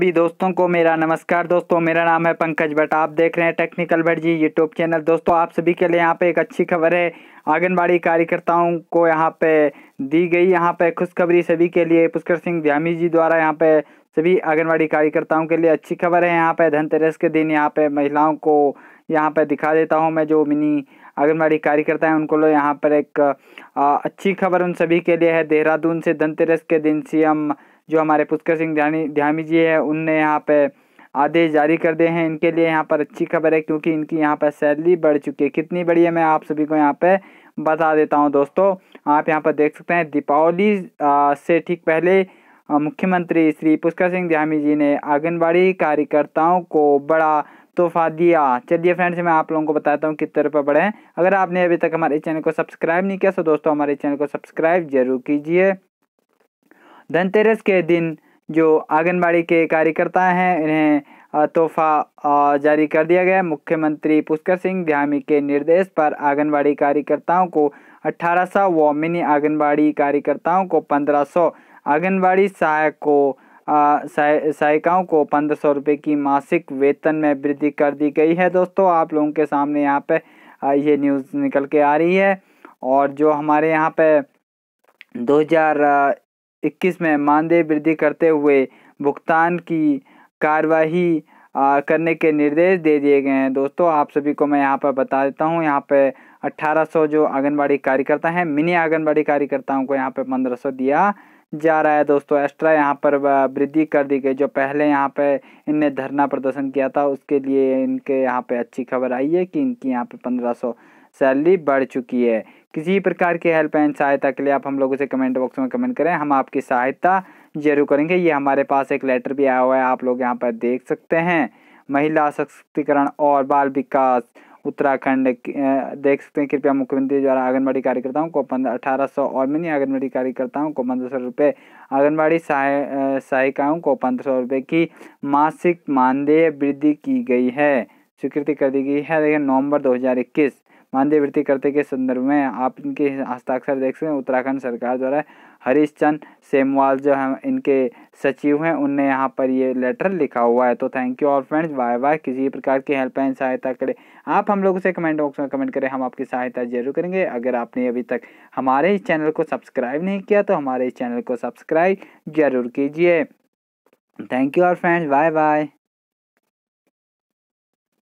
भी दोस्तों को मेरा नमस्कार दोस्तों मेरा नाम है पंकज भट्ट आप देख रहे हैं technical Bhatt ji YouTube channel दोस्तों आप सभी के लिए यहाँ पे एक अच्छी खबर है आंगनबाड़ी कार्यकर्ताओं को यहाँ पे दी गई यहाँ पे खुशखबरी सभी के लिए पुष्कर सिंह ध्यामी जी द्वारा यहाँ पे सभी आंगनबाड़ी कार्यकर्ताओं के लिए अच्छी खबर है यहाँ पे धनतेरस के दिन यहाँ पे महिलाओं को यहाँ पे दिखा देता हूँ मैं जो मिनी आंगनबाड़ी कार्यकर्ता है उनको लो यहाँ पर एक अच्छी खबर उन सभी के लिए है देहरादून से धनतेरस के दिन सीएम जो हमारे पुष्कर सिंह ध्यानी ध्यामी जी है उनने यहाँ पे आदेश जारी कर दिए हैं इनके लिए यहाँ पर अच्छी खबर है क्योंकि इनकी यहाँ पर सैलरी बढ़ चुकी है कितनी बड़ी है मैं आप सभी को यहाँ पे बता देता हूँ दोस्तों आप यहाँ पर देख सकते हैं दीपावली से ठीक पहले मुख्यमंत्री श्री पुष्कर सिंह ध्यामी जी ने आंगनबाड़ी कार्यकर्ताओं को बड़ा तोहफा दिया चलिए फ्रेंड्स मैं आप लोगों को बताता हूँ कितने रुपये बढ़े हैं अगर आपने अभी तक हमारे चैनल को सब्सक्राइब नहीं किया तो दोस्तों हमारे चैनल को सब्सक्राइब जरूर कीजिए धनतेरस के दिन जो आंगनबाड़ी के कार्यकर्ता हैं इन्हें तोहफा जारी कर दिया गया मुख्यमंत्री पुष्कर सिंह ध्यामी के निर्देश पर आंगनबाड़ी कार्यकर्ताओं को 1800 व मिनी आंगनबाड़ी कार्यकर्ताओं को 1500 आंगनबाड़ी सहायक को सहायिकाओं को पंद्रह सौ रुपये की मासिक वेतन में वृद्धि कर दी गई है दोस्तों आप लोगों के सामने यहाँ पे ये न्यूज़ निकल के आ रही है और जो हमारे यहाँ पे 2000 इक्कीस में मानदेय वृद्धि करते हुए भुगतान की कार्यवाही करने के निर्देश दे दिए गए हैं दोस्तों आप सभी को मैं यहाँ पर बता देता हूँ यहाँ पे 1800 जो आंगनबाड़ी कार्यकर्ता हैं मिनी आंगनबाड़ी कार्यकर्ताओं को यहाँ पे 1500 दिया जा रहा है दोस्तों एक्स्ट्रा यहाँ पर वृद्धि कर दी गई जो पहले यहाँ पे इनने धरना प्रदर्शन किया था उसके लिए इनके यहाँ पे अच्छी खबर आई है कि इनकी यहाँ पे 1500 सैलरी बढ़ चुकी है किसी प्रकार की हेल्पलाइन सहायता के लिए आप हम लोगों से कमेंट बॉक्स में कमेंट करें हम आपकी सहायता जरूर करेंगे ये हमारे पास एक लेटर भी आया हुआ है आप लोग यहाँ पर देख सकते हैं महिला सशक्तिकरण और बाल विकास उत्तराखंड देख सकते हैं कृपया मुख्यमंत्री द्वारा आंगनबाड़ी कार्यकर्ताओं को पंद्रह अठारह सौ और मिनी आंगनबाड़ी कार्यकर्ताओं को पंद्रह सौ रुपये आंगनबाड़ी सहाय सहायिकाओं को पंद्रह सौ रुपये की मासिक मानदेय वृद्धि की गई है स्वीकृति कर दी गई है देखिए नवंबर 2021 मानदेय करते के संदर्भ में आप इनके हस्ताक्षर देख सकते हैं उत्तराखंड सरकार द्वारा हरीश चंद सेमवाल जो हैं इनके सचिव हैं उनने यहाँ पर ये लेटर लिखा हुआ है तो थैंक यू और फ्रेंड्स बाय बाय किसी प्रकार की हेल्पलाइन सहायता करें आप हम लोगों से कमेंट बॉक्स में कमेंट करें हम आपकी सहायता जरूर करेंगे अगर आपने अभी तक हमारे इस चैनल को सब्सक्राइब नहीं किया तो हमारे इस चैनल को सब्सक्राइब जरूर कीजिए थैंक यू और फ्रेंड्स बाय बाय